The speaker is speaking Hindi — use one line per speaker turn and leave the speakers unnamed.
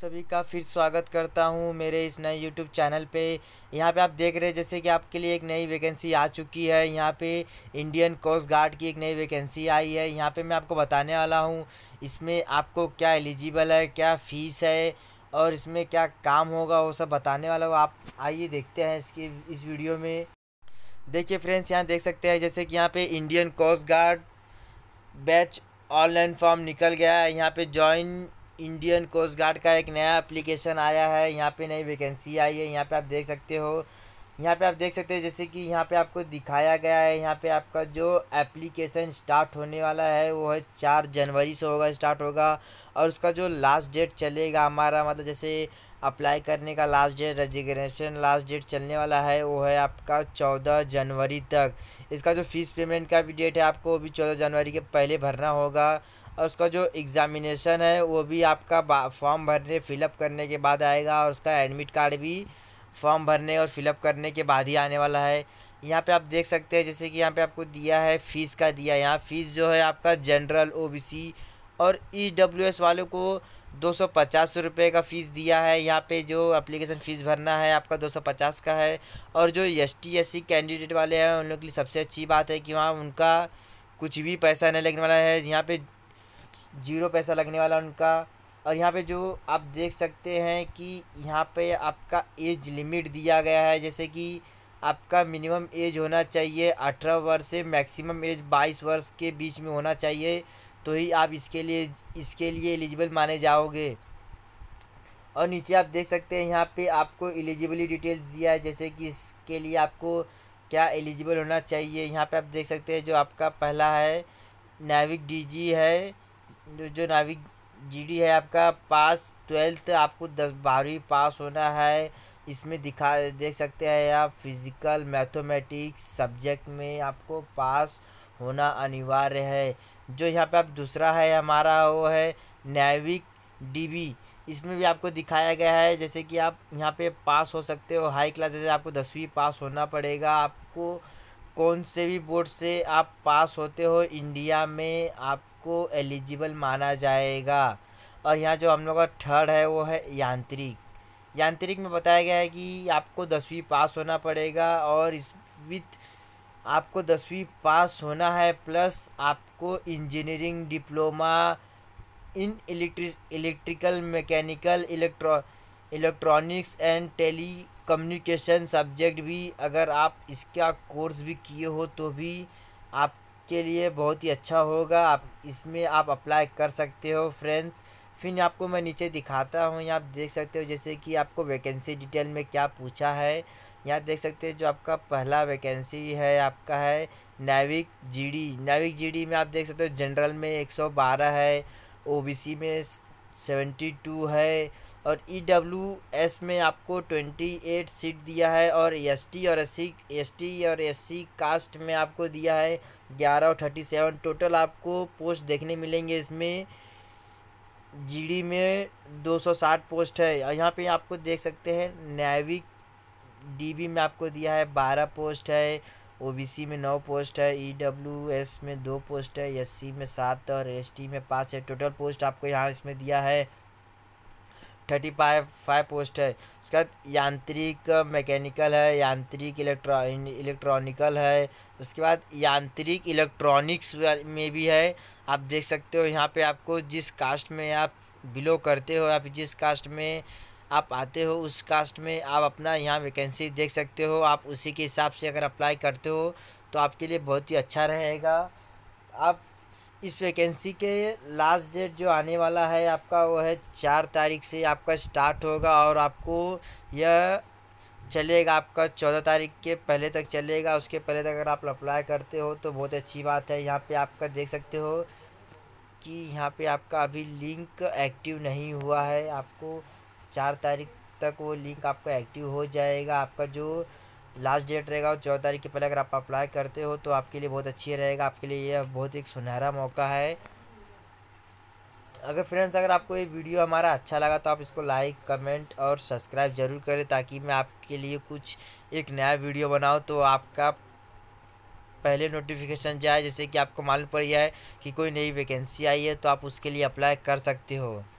सभी का फिर स्वागत करता हूँ मेरे इस नए यूट्यूब चैनल पे यहाँ पे आप देख रहे हैं जैसे कि आपके लिए एक नई वैकेंसी आ चुकी है यहाँ पे इंडियन कोस्ट गार्ड की एक नई वैकेंसी आई है यहाँ पे मैं आपको बताने वाला हूँ इसमें आपको क्या एलिजिबल है क्या फ़ीस है और इसमें क्या काम होगा वो सब बताने वाला हूँ आप आइए देखते हैं इसकी इस वीडियो में देखिए फ्रेंड्स यहाँ देख सकते हैं जैसे कि यहाँ पर Indian coast guard batch online form निकल गया है यहाँ पर जॉइन इंडियन कोस्ट गार्ड का एक नया एप्लीकेशन आया है यहाँ पे नई वैकेंसी आई है यहाँ पे आप देख सकते हो यहाँ पे आप देख सकते हो जैसे कि यहाँ पे आपको दिखाया गया है यहाँ पे आपका जो एप्लीकेशन स्टार्ट होने वाला है वो है चार जनवरी से होगा स्टार्ट होगा और उसका जो लास्ट डेट चलेगा हमारा मतलब जैसे अप्लाई करने का last date registration last date चलने वाला है वो है आपका चौदह जनवरी तक इसका जो फीस पेमेंट का भी डेट है आपको वो भी चौदह जनवरी के पहले भरना होगा और उसका जो एग्ज़ामिनेशन है वो भी आपका फॉर्म भरने फिलअप करने के बाद आएगा और उसका एडमिट कार्ड भी फॉर्म भरने और फिलअप करने के बाद ही आने वाला है यहाँ पे आप देख सकते हैं जैसे कि यहाँ पे आपको दिया है फ़ीस का दिया यहाँ फ़ीस जो है आपका जनरल ओबीसी और ई e वालों को दो सौ पचास रुपये का फ़ीस दिया है यहाँ पे जो एप्लीकेशन फ़ीस भरना है आपका दो सौ पचास का है और जो S T S C candidate वाले हैं उन लोग के लिए सबसे अच्छी बात है कि वहाँ उनका कुछ भी पैसा नहीं लगने वाला है यहाँ पे जीरो पैसा लगने वाला उनका और यहाँ पे जो आप देख सकते हैं कि यहाँ पे आपका एज लिमिट दिया गया है जैसे कि आपका मिनिमम एज होना चाहिए अठारह वर्ष से मैक्सिमम एज बाईस वर्ष के बीच में होना चाहिए तो ही आप इसके लिए इसके लिए एलिजिबल माने जाओगे और नीचे आप देख सकते हैं यहाँ पे आपको एलिजिबली डिटेल्स दिया है जैसे कि इसके लिए आपको क्या एलिजिबल होना चाहिए यहाँ पे आप देख सकते हैं जो आपका पहला है नाविक डीजी है जो नाविक जीडी है आपका पास ट्वेल्थ आपको दस बारहवीं पास होना है इसमें दिखा देख सकते हैं आप फिज़िकल मैथमेटिक्स सब्जेक्ट में आपको पास होना अनिवार्य है जो यहाँ पे आप दूसरा है हमारा वो है नैविक डीबी इसमें भी आपको दिखाया गया है जैसे कि आप यहाँ पे पास हो सकते हो हाई क्लास जैसे आपको दसवीं पास होना पड़ेगा आपको कौन से भी बोर्ड से आप पास होते हो इंडिया में आप को एलिजिबल माना जाएगा और यहाँ जो हम लोग का थर्ड है वो है यांत्रिक यांत्रिक में बताया गया है कि आपको दसवीं पास होना पड़ेगा और इस विथ आपको दसवीं पास होना है प्लस आपको engineering diploma in electric electrical mechanical electro electronics and telecommunication subject भी अगर आप इसका कोर्स भी किए हो तो भी आप आपके लिए बहुत ही अच्छा होगा आप इसमें आप अप्लाई कर सकते हो फ्रेंड्स फिर आपको मैं नीचे दिखाता हूँ यहाँ आप देख सकते हो जैसे कि आपको वैकेंसी डिटेल में क्या पूछा है यहाँ देख सकते हो जो आपका पहला वैकेंसी है आपका है नैविक जीडी नैविक जीडी में आप देख सकते हो जनरल में 112 है ओबीसी में 72 है और ई डब्ल्यू एस में आपको ट्वेंटी एट सीट दिया है और एस टी और एस सी एस टी और एस सी कास्ट में आपको दिया है ग्यारह और थर्टी सेवन टोटल आपको पोस्ट देखने मिलेंगे इसमें जीडी में 260 पोस्ट है और यहाँ पे आपको देख सकते हैं डी डीबी में आपको दिया है 12 पोस्ट है ओबीसी में 9 पोस्ट है एस e में दो पोस्ट है सी में सात और टी में पाँच है टोटल पोस्ट आपको यहाँ इसमें दिया है थर्टी फाइव फाइव पोस्ट है उसके बाद यांत्रिक मैकेनिकल uh, है यांत्रिक इलेक्ट्रॉ इलेक्ट्रॉनिकल है उसके बाद यांत्रिक इलेक्ट्रॉनिक्स में भी है आप देख सकते हो यहाँ पे आपको जिस कास्ट में आप बिलो करते हो या फिर जिस कास्ट में आप आते हो उस कास्ट में आप अपना यहाँ वैकेंसी देख सकते हो आप उसी के हिसाब से अगर अप्लाई करते हो तो आपके लिए बहुत ही अच्छा रहेगा आप इस वैकेंसी के लास्ट डेट जो आने वाला है आपका वो है चार तारीख से आपका स्टार्ट होगा और आपको यह चलेगा आपका चौदह तारीख के पहले तक चलेगा उसके पहले तक अगर आप अप्लाई करते हो तो बहुत अच्छी बात है यहाँ पे आपका देख सकते हो कि यहाँ पे आपका अभी लिंक एक्टिव नहीं हुआ है आपको चार तारीख तक वो लिंक आपका एक्टिव हो जाएगा आपका जो लास्ट डेट रहेगा और चौदह तारीख के पहले अगर आप अप्लाई करते हो तो आपके लिए बहुत अच्छी रहेगा आपके लिए यह बहुत ही सुनहरा मौका है अगर फ्रेंड्स अगर आपको ये वीडियो हमारा अच्छा लगा तो आप इसको लाइक कमेंट और सब्सक्राइब ज़रूर करें ताकि मैं आपके लिए कुछ एक नया वीडियो बनाऊँ तो आपका पहले नोटिफिकेशन जाए जैसे कि आपको मालूम पड़ गया है कि कोई नई वैकेंसी आई है तो आप उसके लिए अप्लाई कर सकते हो